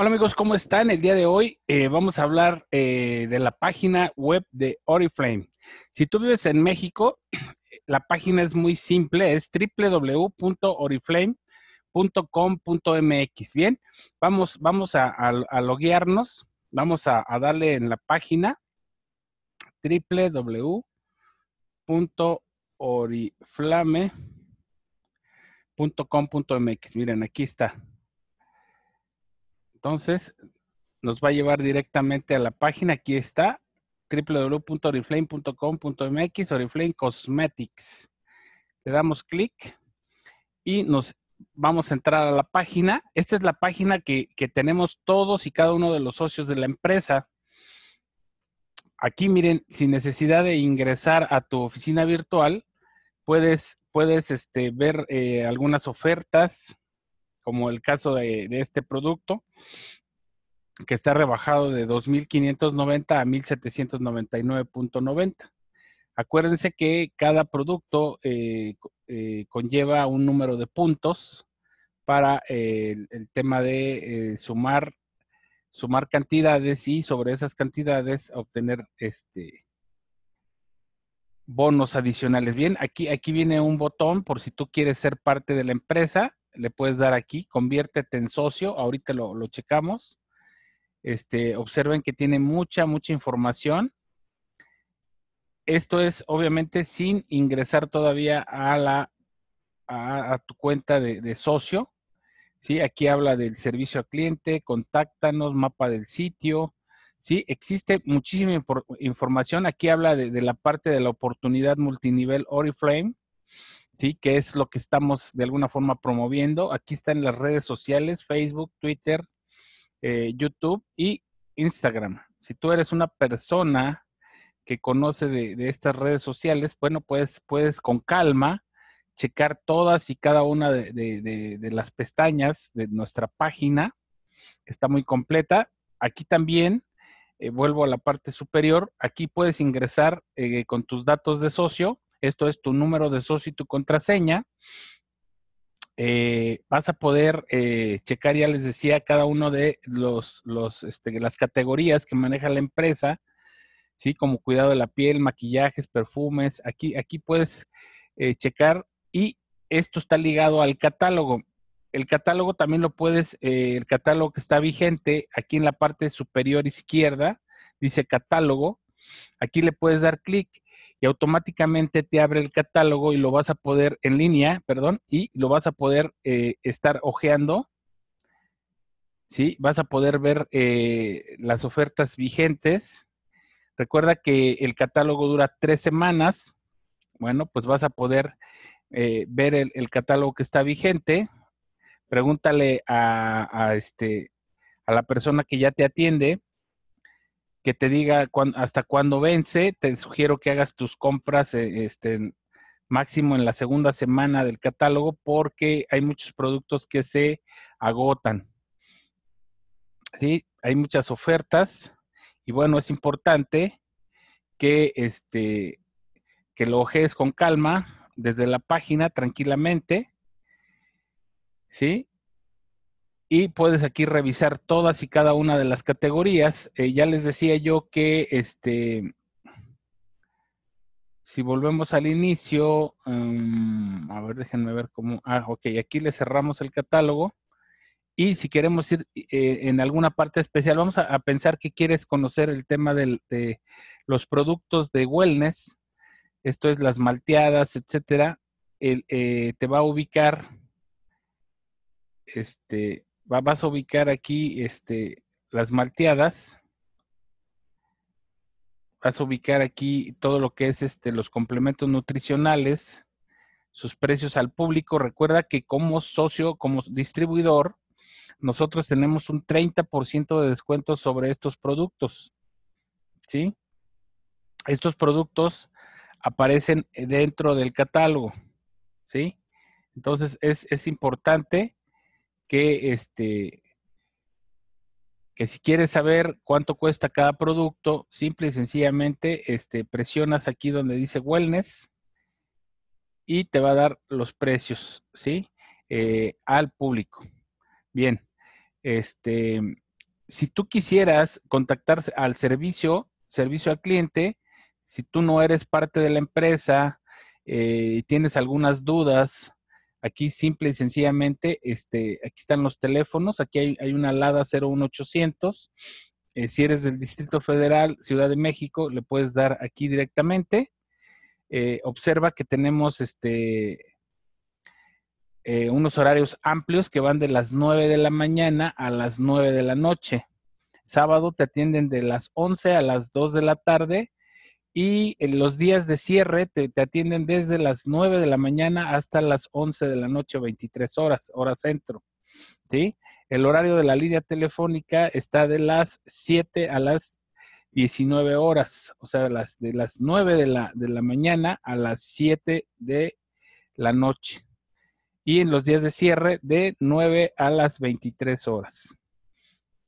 Hola amigos, ¿cómo están? El día de hoy eh, vamos a hablar eh, de la página web de Oriflame. Si tú vives en México, la página es muy simple, es www.oriflame.com.mx. Bien, vamos, vamos a, a, loguearnos, vamos a, a, darle en la página www.oriflame.com.mx. Miren, aquí está. Entonces, nos va a llevar directamente a la página. Aquí está, www.oriflame.com.mx, Oriflame Cosmetics. Le damos clic y nos vamos a entrar a la página. Esta es la página que, tenemos todos y cada uno de los socios de la empresa. Aquí, miren, sin necesidad de ingresar a tu oficina virtual, puedes, puedes este, ver eh, algunas ofertas, como el caso de, este producto, que está rebajado de 2.590 a 1.799.90. Acuérdense que cada producto eh, eh, conlleva un número de puntos para eh, el, tema de sumar, sumar cantidades y sobre esas cantidades obtener este bonos adicionales. Bien, aquí, aquí viene un botón por si tú quieres ser parte de la empresa le puedes dar aquí, conviértete en socio, ahorita lo, lo checamos. Este, observen que tiene mucha, mucha información. Esto es obviamente sin ingresar todavía a la a, tu cuenta de, de, socio. ¿sí? Aquí habla del servicio al cliente, contáctanos, mapa del sitio. ¿sí? Existe muchísima información. Aquí habla de, de, la parte de la oportunidad multinivel Oriflame. ¿sí? Que es lo que estamos de alguna forma promoviendo. Aquí está en las redes sociales, Facebook, Twitter, eh, YouTube y Instagram. Si tú eres una persona que conoce de, estas redes sociales, bueno, puedes puedes con calma checar todas y cada una de, las pestañas de nuestra página, está muy completa. Aquí también, eh, vuelvo a la parte superior, aquí puedes ingresar eh, con tus datos de socio, esto es tu número de socio y tu contraseña. Eh, vas a poder eh, checar, ya les decía, cada uno de los, este, las categorías que maneja la empresa, ¿sí? Como cuidado de la piel, maquillajes, perfumes. Aquí, aquí puedes eh, checar y esto está ligado al catálogo. El catálogo también lo puedes, el catálogo que está vigente aquí en la parte superior izquierda, dice catálogo. Aquí le puedes dar clic y automáticamente te abre el catálogo y lo vas a poder en línea, perdón, y lo vas a poder eh, estar hojeando. ¿Sí? Vas a poder ver eh, las ofertas vigentes. Recuerda que el catálogo dura tres semanas. Bueno, pues vas a poder eh, ver el, catálogo que está vigente. Pregúntale a, a, este, a la persona que ya te atiende que te diga hasta cuándo vence. Te sugiero que hagas tus compras eh, este, máximo en la segunda semana del catálogo porque hay muchos productos que se agotan. ¿Sí? Hay muchas ofertas y bueno, es importante que, este, que lo ojees con calma desde la página tranquilamente. ¿Sí? y puedes aquí revisar todas y cada una de las categorías. Eh, ya les decía yo que este, si volvemos al inicio, em, a ver, déjenme ver cómo. Ah, ok, aquí le cerramos el catálogo. Y si queremos ir eh, en alguna parte especial, vamos a, pensar que quieres conocer el tema de los productos de wellness, esto es las malteadas, etcétera. Eh, te va a ubicar este, vas a ubicar aquí este, las malteadas. Vas a ubicar aquí todo lo que es este, los complementos nutricionales, sus precios al público. Recuerda que como socio, como distribuidor, nosotros tenemos un 30% de descuento sobre estos productos. ¿Sí? Estos productos aparecen eh, dentro del catálogo. ¿Sí? Entonces es, es importante que este que si quieres saber cuánto cuesta cada producto, simple y sencillamente este, presionas aquí donde dice wellness y te va a dar los precios, ¿sí? Eh, al público. Bien, este, si tú quisieras contactar al servicio, servicio al cliente, si tú no eres parte de la empresa eh, y tienes algunas dudas Aquí simple y sencillamente, este, aquí están los teléfonos, aquí hay, una LADA 01800. Eh, si eres del Distrito Federal, Ciudad de México, le puedes dar aquí directamente. Eh, observa que tenemos este, eh, unos horarios amplios que van de las 9 de la mañana a las 9 de la noche. Sábado te atienden de las 11 a las 2 de la tarde y en eh, los días de cierre te, atienden desde las 9 de la mañana hasta las 11 de la noche, 23 horas, hora centro. ¿sí? El horario de la línea telefónica está de las 7 a las 19 horas, o sea, de las, de las 9 de la, de la mañana a las 7 de la noche. Y en los días de cierre de 9 a las 23 horas.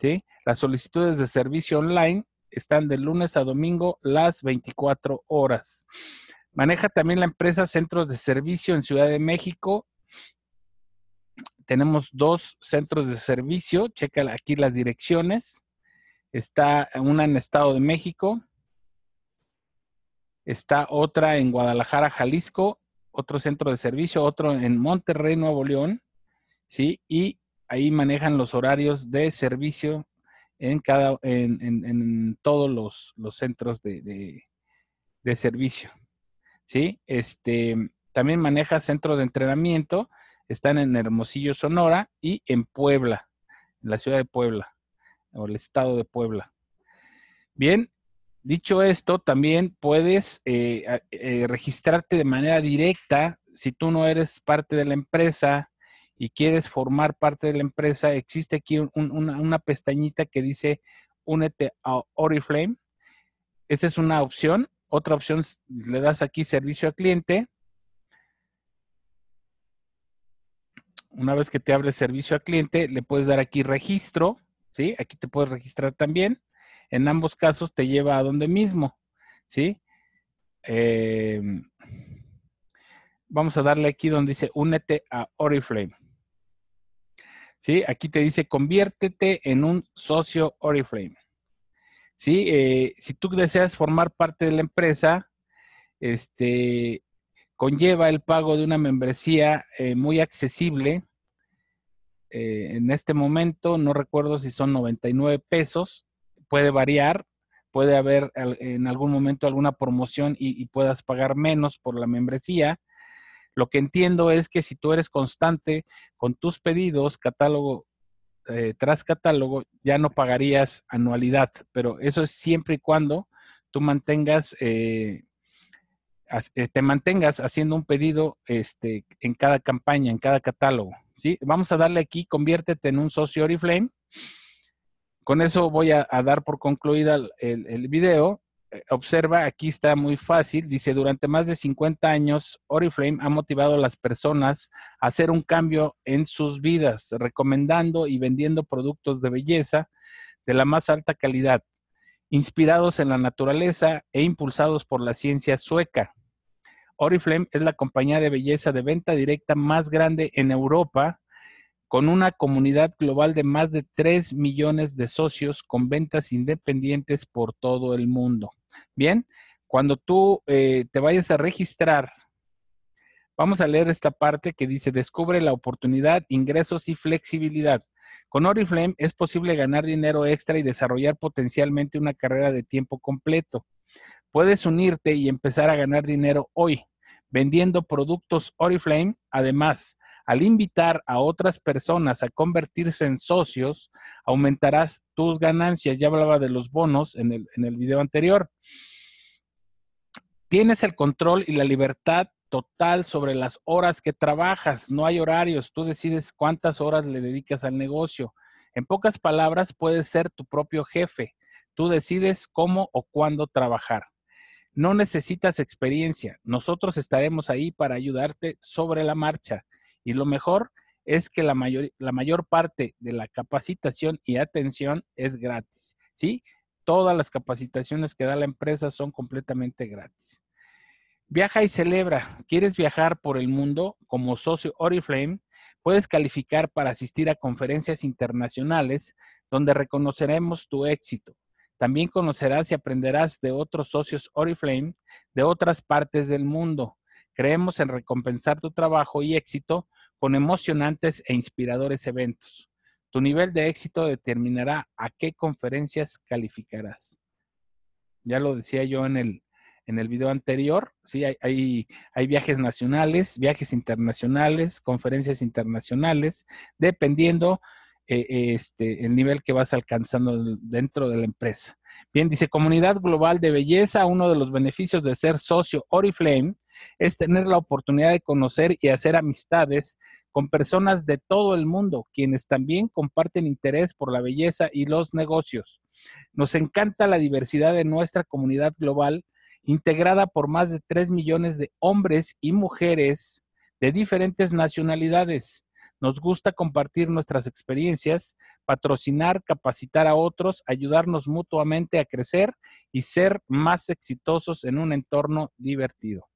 ¿sí? Las solicitudes de servicio online están de lunes a domingo las 24 horas. Maneja también la empresa centros de servicio en Ciudad de México. Tenemos dos centros de servicio. Checa aquí las direcciones. Está una en Estado de México. Está otra en Guadalajara, Jalisco. Otro centro de servicio. Otro en Monterrey, Nuevo León. ¿Sí? Y ahí manejan los horarios de servicio en, cada, en, todos los, centros de, de, servicio. ¿Sí? Este, también maneja centros de entrenamiento, están en Hermosillo, Sonora y en Puebla, en la ciudad de Puebla o el estado de Puebla. Bien, dicho esto, también puedes eh, eh, registrarte de manera directa si tú no eres parte de la empresa y quieres formar parte de la empresa, existe aquí una, pestañita que dice únete a Oriflame. Esa es una opción. Otra opción, le das aquí servicio a cliente. Una vez que te abre servicio a cliente, le puedes dar aquí registro, ¿sí? Aquí te puedes registrar también. En ambos casos te lleva a donde mismo, ¿sí? Em, vamos a darle aquí donde dice únete a Oriflame. ¿sí? Aquí te dice, conviértete en un socio Oriflame. ¿Sí? Eh, si tú deseas formar parte de la empresa, este, conlleva el pago de una membresía eh, muy accesible. Eh, en este momento, no recuerdo si son 99 pesos, puede variar, puede haber en algún momento alguna promoción y puedas pagar menos por la membresía. Lo que entiendo es que si tú eres constante con tus pedidos, catálogo eh, tras catálogo, ya no pagarías anualidad, pero eso es siempre y cuando tú mantengas, eh, eh, te mantengas haciendo un pedido este, en cada campaña, en cada catálogo. ¿sí? Vamos a darle aquí, conviértete en un socio Oriflame. Con eso voy a, dar por concluida el, el, el video eh, observa, aquí está muy fácil, dice, durante más de 50 años, Oriflame ha motivado a las personas a hacer un cambio en sus vidas, recomendando y vendiendo productos de belleza de la más alta calidad, inspirados en la naturaleza e impulsados por la ciencia sueca. Oriflame es la compañía de belleza de venta directa más grande en Europa, con una comunidad global de más de 3 millones de socios con ventas independientes por todo el mundo. Bien, cuando tú eh, te vayas a registrar, vamos a leer esta parte que dice, descubre la oportunidad, ingresos y flexibilidad. Con Oriflame es posible ganar dinero extra y desarrollar potencialmente una carrera de tiempo completo. Puedes unirte y empezar a ganar dinero hoy vendiendo productos Oriflame. Además, al invitar a otras personas a convertirse en socios, aumentarás tus ganancias. Ya hablaba de los bonos en el, video anterior. Tienes el control y la libertad total sobre las horas que trabajas. No hay horarios. Tú decides cuántas horas le dedicas al negocio. En pocas palabras, puedes ser tu propio jefe. Tú decides cómo o cuándo trabajar. No necesitas experiencia. Nosotros estaremos ahí para ayudarte sobre la marcha. Y lo mejor es que la mayor, la mayor parte de la capacitación y atención es gratis, ¿sí? Todas las capacitaciones que da la empresa son completamente gratis. Viaja y celebra. ¿Quieres viajar por el mundo? Como socio Oriflame, puedes calificar para asistir a conferencias internacionales donde reconoceremos tu éxito. También conocerás y aprenderás de otros socios Oriflame de otras partes del mundo. Creemos en recompensar tu trabajo y éxito con emocionantes e inspiradores eventos. Tu nivel de éxito determinará a qué conferencias calificarás. Ya lo decía yo en el, en el video anterior, sí, hay, hay, hay, viajes nacionales, viajes internacionales, conferencias internacionales, dependiendo e, este, el nivel que vas alcanzando dentro de la empresa. Bien, dice comunidad global de belleza, uno de los beneficios de ser socio Oriflame es tener la oportunidad de conocer y hacer amistades con personas de todo el mundo, quienes también comparten interés por la belleza y los negocios. Nos encanta la diversidad de nuestra comunidad global, integrada por más de 3 millones de hombres y mujeres de diferentes nacionalidades. Nos gusta compartir nuestras experiencias, patrocinar, capacitar a otros, ayudarnos mutuamente a crecer y ser más exitosos en un entorno divertido.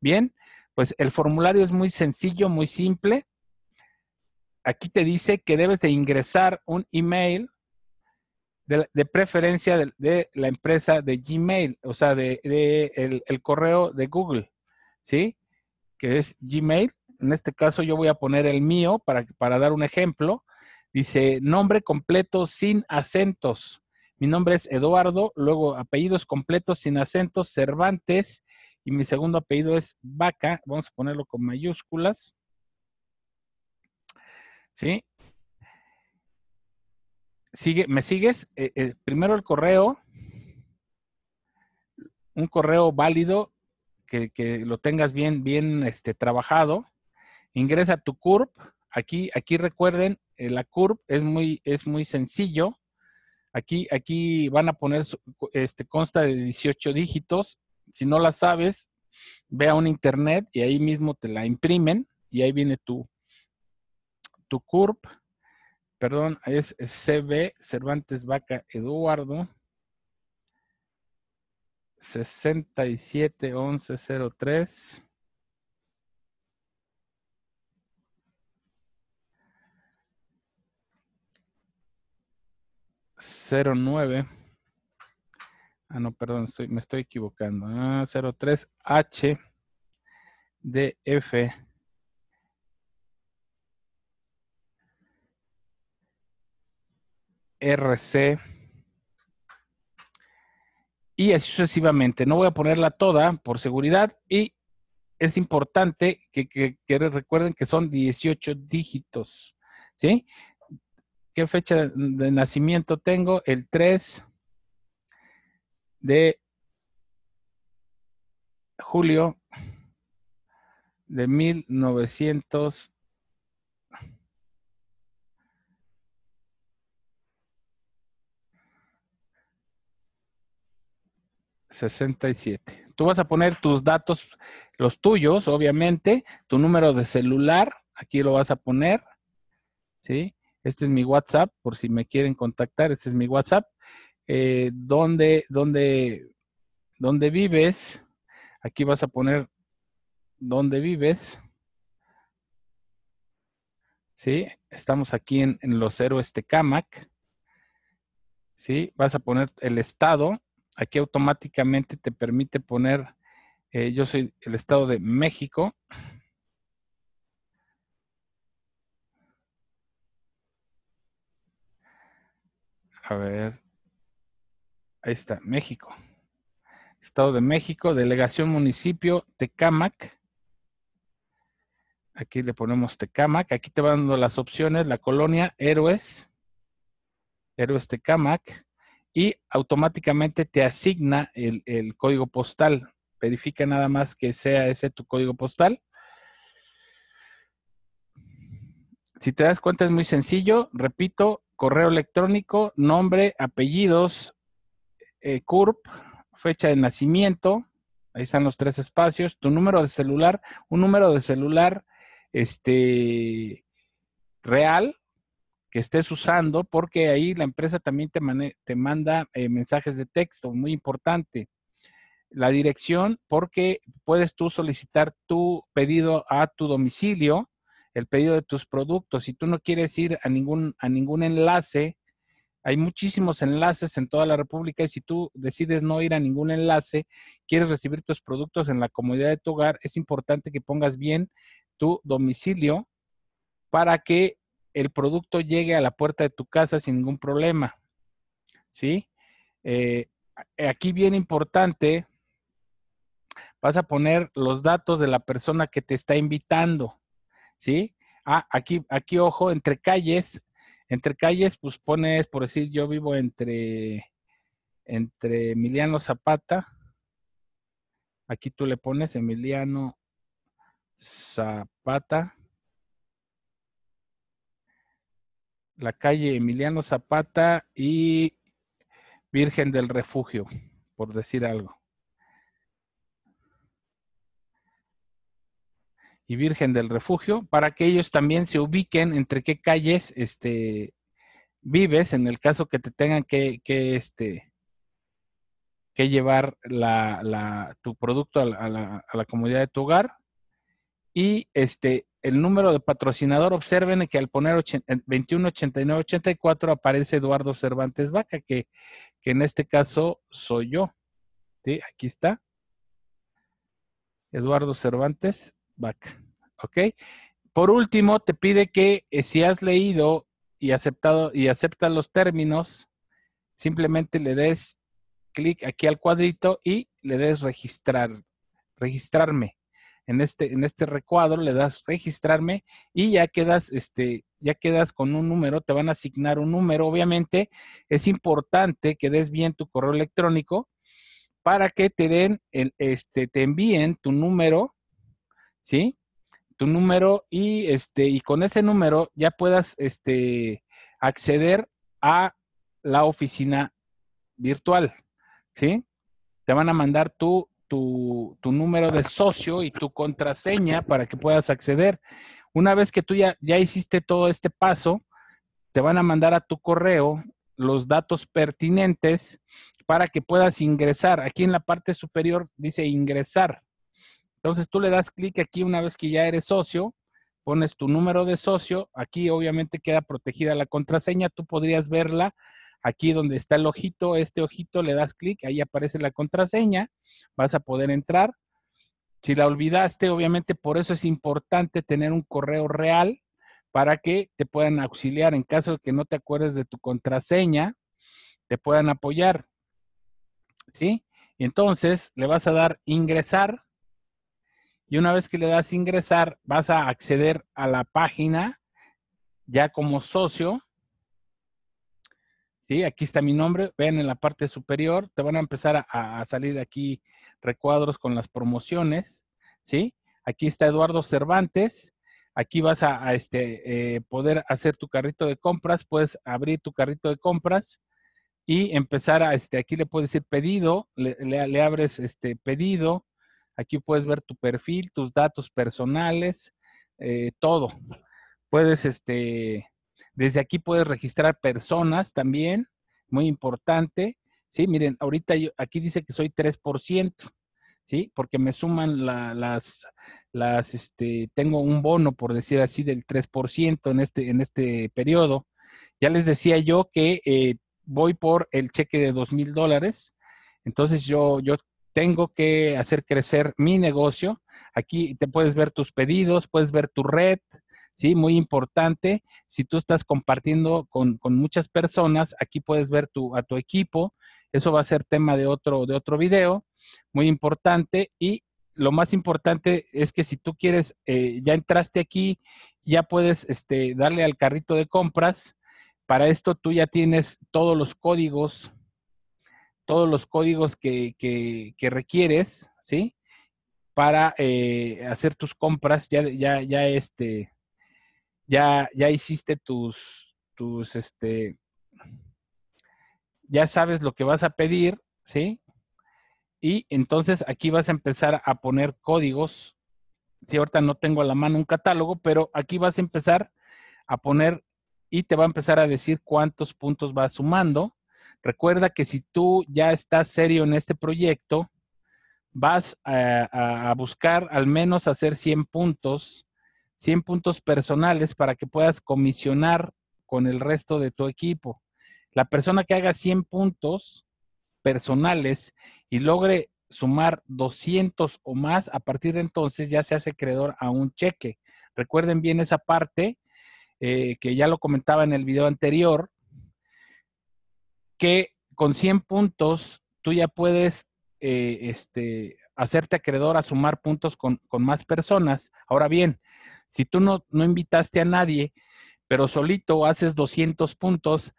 Bien, pues el formulario es muy sencillo, muy simple. Aquí te dice que debes de ingresar un email de, preferencia de, la empresa de Gmail, o sea, de, el, el, correo de Google, ¿sí? Que es Gmail en este caso yo voy a poner el mío para, para dar un ejemplo. Dice, nombre completo sin acentos. Mi nombre es Eduardo, luego apellidos completos sin acentos, Cervantes, y mi segundo apellido es Vaca, vamos a ponerlo con mayúsculas. ¿Sí? Sigue, ¿Me sigues? Eh, eh, primero el correo, un correo válido que, lo tengas bien, bien este, trabajado ingresa tu CURP. Aquí, aquí recuerden, eh, la CURP es muy, es muy sencillo. Aquí, aquí van a poner, este, consta de 18 dígitos. Si no la sabes, ve a un internet y ahí mismo te la imprimen y ahí viene tu, tu CURP. Perdón, es CB Cervantes Vaca Eduardo. 671103 09. Ah, no, perdón, estoy, me estoy equivocando. 03H ah, RC y así sucesivamente. No voy a ponerla toda por seguridad y es importante que, que, que recuerden que son 18 dígitos, ¿sí? ¿Qué fecha de nacimiento tengo? El 3 de julio de 1900. 67. Tú vas a poner tus datos, los tuyos, obviamente, tu número de celular, aquí lo vas a poner, ¿sí? Este es mi WhatsApp, por si me quieren contactar, este es mi WhatsApp. Eh, ¿Dónde, donde, dónde vives? Aquí vas a poner dónde vives. ¿Sí? Estamos aquí en, en los héroes Tecamac. ¿Sí? Vas a poner el estado. Aquí automáticamente te permite poner, eh, yo soy el estado de México. A ver. Ahí está, México. Estado de México, delegación municipio Tecámac. Aquí le ponemos Tecámac. Aquí te van dando las opciones, la colonia, héroes, héroes Tecámac. Y automáticamente te asigna el, el código postal. Verifica nada más que sea ese tu código postal. Si te das cuenta es muy sencillo. Repito, correo electrónico, nombre, apellidos, eh, CURP, fecha de nacimiento, ahí están los tres espacios, tu número de celular, un número de celular este real que estés usando, porque ahí la empresa también te, te manda eh, mensajes de texto, muy importante. La dirección, porque puedes tú solicitar tu pedido a tu domicilio el pedido de tus productos. Si tú no quieres ir a ningún, a ningún enlace, hay muchísimos enlaces en toda la República y si tú decides no ir a ningún enlace, quieres recibir tus productos en la comodidad de tu hogar, es importante que pongas bien tu domicilio para que el producto llegue a la puerta de tu casa sin ningún problema. ¿Sí? Eh, aquí bien importante, vas a poner los datos de la persona que te está invitando. ¿sí? Ah, aquí, aquí, ojo, entre calles, entre calles, pues pones, por decir, yo vivo entre, entre Emiliano Zapata, aquí tú le pones Emiliano Zapata, la calle Emiliano Zapata y Virgen del Refugio, por decir algo. y Virgen del Refugio, para que ellos también se ubiquen entre qué calles este, vives, en el caso que te tengan que, este, que llevar la, tu producto a la, comunidad de tu hogar. Y este, el número de patrocinador, observen que al poner 218984 eh, aparece Eduardo Cervantes Vaca, que, en este caso soy yo. Aquí está. Eduardo Cervantes back. ¿Ok? Por último, te pide que eh, si has leído y aceptado y aceptas los términos, simplemente le des clic aquí al cuadrito y le des registrar, registrarme. En este, en este recuadro le das registrarme y ya quedas, este, ya quedas con un número, te van a asignar un número. Obviamente es importante que des bien tu correo electrónico para que te den, el, este, te envíen tu número ¿sí? Tu número y, este, y con ese número ya puedas este, acceder a la oficina virtual, ¿sí? Te van a mandar tu, tu, número de socio y tu contraseña para que puedas acceder. Una vez que tú ya, ya hiciste todo este paso, te van a mandar a tu correo los datos pertinentes para que puedas ingresar. Aquí en la parte superior dice ingresar. Entonces tú le das clic aquí una vez que ya eres socio, pones tu número de socio, aquí obviamente queda protegida la contraseña, tú podrías verla aquí donde está el ojito, este ojito le das clic, ahí aparece la contraseña, vas a poder entrar. Si la olvidaste, obviamente por eso es importante tener un correo real para que te puedan auxiliar en caso de que no te acuerdes de tu contraseña, te puedan apoyar. ¿Sí? Entonces le vas a dar ingresar y una vez que le das ingresar, vas a acceder a la página ya como socio. Sí, aquí está mi nombre. Vean en la parte superior, te van a empezar a, salir aquí recuadros con las promociones. Sí, aquí está Eduardo Cervantes. Aquí vas a, este, eh, poder hacer tu carrito de compras. Puedes abrir tu carrito de compras y empezar a, este, aquí le puedes decir pedido, le, le abres este pedido, Aquí puedes ver tu perfil, tus datos personales, eh, todo. Puedes, este, desde aquí puedes registrar personas también, muy importante. Sí, miren, ahorita aquí dice que soy 3%, ¿sí? Porque me suman las, las, este, tengo un bono, por decir así, del 3% en este, en este periodo. Ya les decía yo que eh, voy por el cheque de 2 mil dólares. Entonces yo, yo tengo que hacer crecer mi negocio. Aquí te puedes ver tus pedidos, puedes ver tu red, ¿sí? Muy importante. Si tú estás compartiendo con, muchas personas, aquí puedes ver a tu equipo. Eso va a ser tema de otro, de otro video, muy importante. Y lo más importante es que si tú quieres, eh, ya entraste aquí, ya puedes este, darle al carrito de compras. Para esto tú ya tienes todos los códigos todos los códigos que, requieres, ¿sí? Para eh, hacer tus compras, ya, ya, ya, este, ya, ya hiciste tus, tus, este, ya sabes lo que vas a pedir, ¿sí? Y entonces aquí vas a empezar a poner códigos. Si ahorita no tengo a la mano un catálogo, pero aquí vas a empezar a poner y te va a empezar a decir cuántos puntos vas sumando Recuerda que si tú ya estás serio en este proyecto, vas a, buscar al menos hacer 100 puntos, 100 puntos personales para que puedas comisionar con el resto de tu equipo. La persona que haga 100 puntos personales y logre sumar 200 o más, a partir de entonces ya se hace creador a un cheque. Recuerden bien esa parte eh, que ya lo comentaba en el video anterior, que con 100 puntos tú ya puedes eh, este, hacerte acreedor a sumar puntos con, más personas. Ahora bien, si tú no, invitaste a nadie, pero solito haces 200 puntos,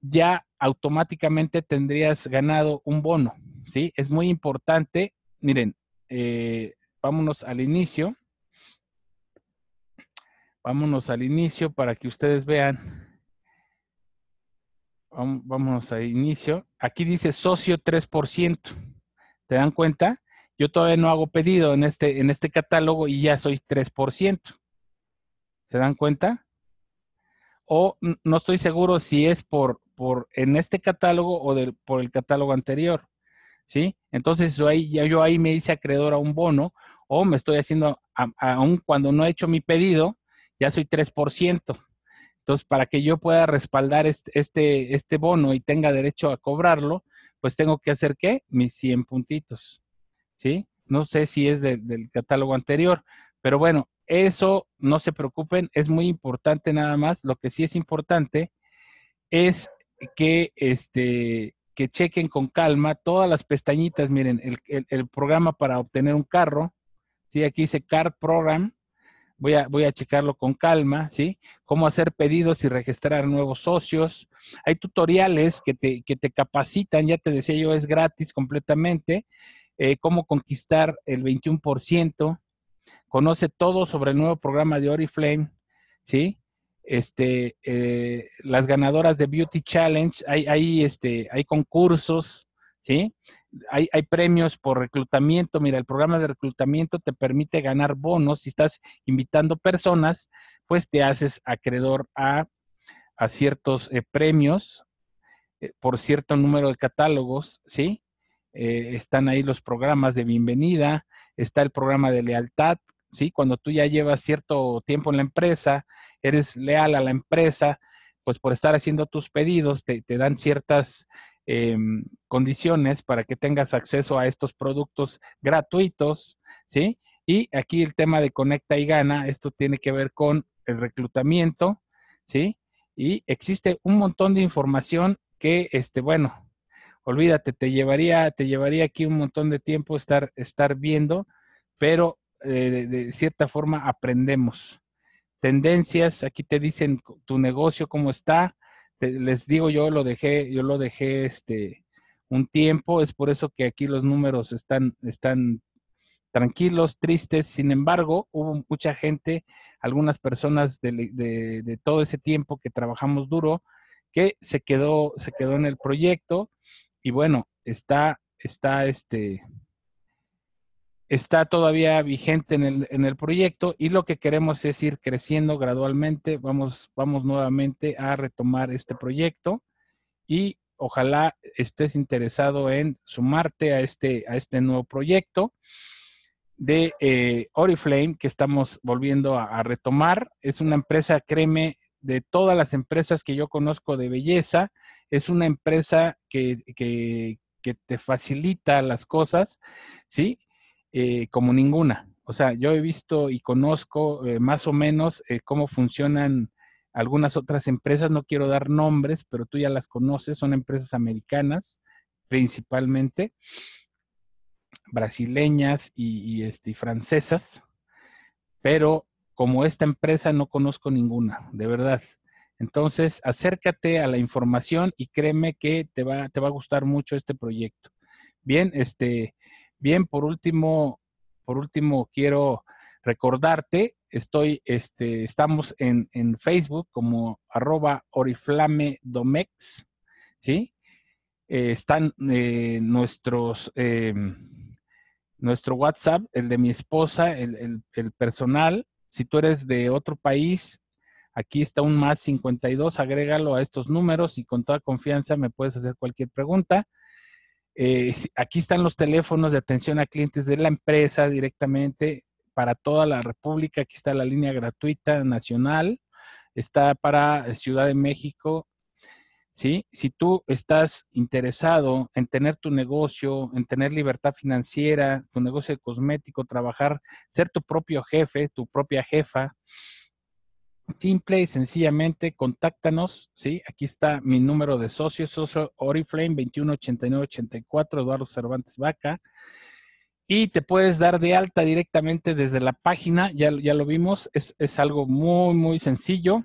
ya automáticamente tendrías ganado un bono, ¿sí? Es muy importante. Miren, eh, vámonos al inicio. Vámonos al inicio para que ustedes vean Vamos a inicio. Aquí dice socio 3%. ¿Te dan cuenta? Yo todavía no hago pedido en este, en este catálogo y ya soy 3%. ¿Se dan cuenta? O no estoy seguro si es por, por en este catálogo o por el catálogo anterior. ¿Sí? Entonces yo ahí, yo ahí me hice acreedor a un bono o me estoy haciendo, aún cuando no he hecho mi pedido, ya soy 3%. Entonces, para que yo pueda respaldar este, este, bono y tenga derecho a cobrarlo, pues tengo que hacer qué? Mis 100 puntitos. ¿Sí? No sé si es del catálogo anterior, pero bueno, eso no se preocupen, es muy importante nada más. Lo que sí es importante es que, este, que chequen con calma todas las pestañitas. Miren, el, el programa para obtener un carro, ¿sí? aquí dice Car Program, voy a, checarlo con calma, ¿sí? Cómo hacer pedidos y registrar nuevos socios. Hay tutoriales que te, capacitan, ya te decía yo, es gratis completamente. Eh, cómo conquistar el 21%. Conoce todo sobre el nuevo programa de Oriflame, ¿sí? Este, eh, las ganadoras de Beauty Challenge, hay, este, hay concursos, ¿sí? hay, premios por reclutamiento. Mira, el programa de reclutamiento te permite ganar bonos. Si estás invitando personas, pues te haces acreedor a, ciertos eh, premios eh, por cierto número de catálogos, ¿sí? Eh, están ahí los programas de bienvenida, está el programa de lealtad, ¿sí? Cuando tú ya llevas cierto tiempo en la empresa, eres leal a la empresa, pues por estar haciendo tus pedidos te dan ciertas Em, condiciones para que tengas acceso a estos productos gratuitos, ¿sí? Y aquí el tema de conecta y gana, esto tiene que ver con el reclutamiento, ¿sí? Y existe un montón de información que, este, bueno, olvídate, te llevaría, te llevaría aquí un montón de tiempo estar, estar viendo, pero eh, de cierta forma aprendemos. Tendencias, aquí te dicen tu negocio cómo está, les digo, yo lo dejé, yo lo dejé este un tiempo, es por eso que aquí los números están, están tranquilos, tristes. Sin embargo, hubo mucha gente, algunas personas de, todo ese tiempo que trabajamos duro, que se quedó, se quedó en el proyecto. Y bueno, está, está este, está todavía vigente en el, proyecto y lo que queremos es ir creciendo gradualmente. Vamos, vamos nuevamente a retomar este proyecto y ojalá estés interesado en sumarte a este, a este nuevo proyecto de eh, Oriflame que estamos volviendo a, retomar. Es una empresa, créeme, de todas las empresas que yo conozco de belleza, es una empresa que, que te facilita las cosas, ¿sí? Eh, como ninguna. O sea, yo he visto y conozco eh, más o menos eh, cómo funcionan algunas otras empresas, no quiero dar nombres, pero tú ya las conoces, son empresas americanas principalmente, brasileñas y, este, francesas, pero como esta empresa no conozco ninguna, de verdad. Entonces, acércate a la información y créeme que te va, te va a gustar mucho este proyecto. Bien, este, Bien, por último, por último quiero recordarte, estoy, este, estamos en, Facebook como arroba domex, ¿sí? Eh, están eh, nuestros, eh, nuestro WhatsApp, el de mi esposa, el, el personal. Si tú eres de otro país, Aquí está un más 52, agrégalo a estos números y con toda confianza me puedes hacer cualquier pregunta. Eh, aquí están los teléfonos de atención a clientes de la empresa directamente para toda la República. Aquí está la línea gratuita nacional, está para eh, Ciudad de México. ¿sí? Si tú estás interesado en tener tu negocio, en tener libertad financiera, tu negocio de cosmético, trabajar, ser tu propio jefe, tu propia jefa, simple y sencillamente contáctanos, ¿sí? Aquí está mi número de socio, socio Oriflame 218984, Eduardo Cervantes Vaca. Y te puedes dar de alta directamente desde la página, ya, ya lo vimos, es, algo muy, muy sencillo.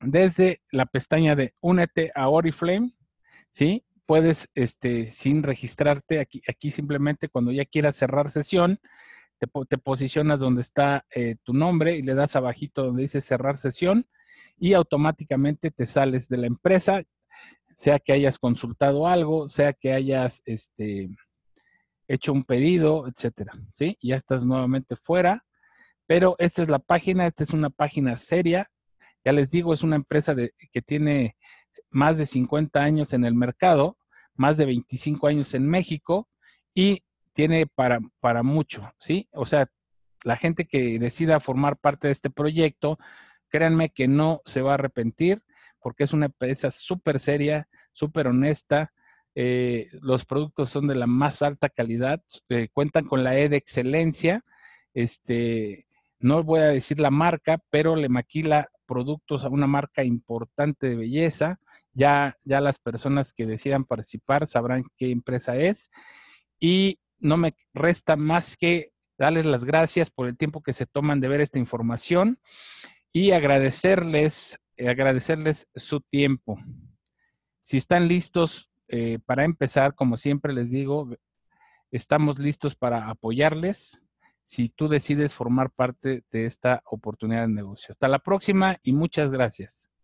Desde la pestaña de Únete a Oriflame, ¿sí? Puedes, este, sin registrarte, aquí, aquí simplemente cuando ya quieras cerrar sesión, te, posicionas donde está eh, tu nombre y le das abajito donde dice cerrar sesión y automáticamente te sales de la empresa, sea que hayas consultado algo, sea que hayas este, hecho un pedido, etcétera, ¿sí? Ya estás nuevamente fuera, pero esta es la página, esta es una página seria, ya les digo, es una empresa que tiene más de 50 años en el mercado, más de 25 años en México y tiene para, para mucho, ¿sí? O sea, la gente que decida formar parte de este proyecto, créanme que no se va a arrepentir porque es una empresa súper seria, súper honesta. Eh, los productos son de la más alta calidad, eh, cuentan con la E de excelencia. Este, no voy a decir la marca, pero le maquila productos a una marca importante de belleza. Ya, ya las personas que decidan participar sabrán qué empresa es. Y no me resta más que darles las gracias por el tiempo que se toman de ver esta información y agradecerles, agradecerles su tiempo. Si están listos eh, para empezar, como siempre les digo, estamos listos para apoyarles si tú decides formar parte de esta oportunidad de negocio. Hasta la próxima y muchas gracias.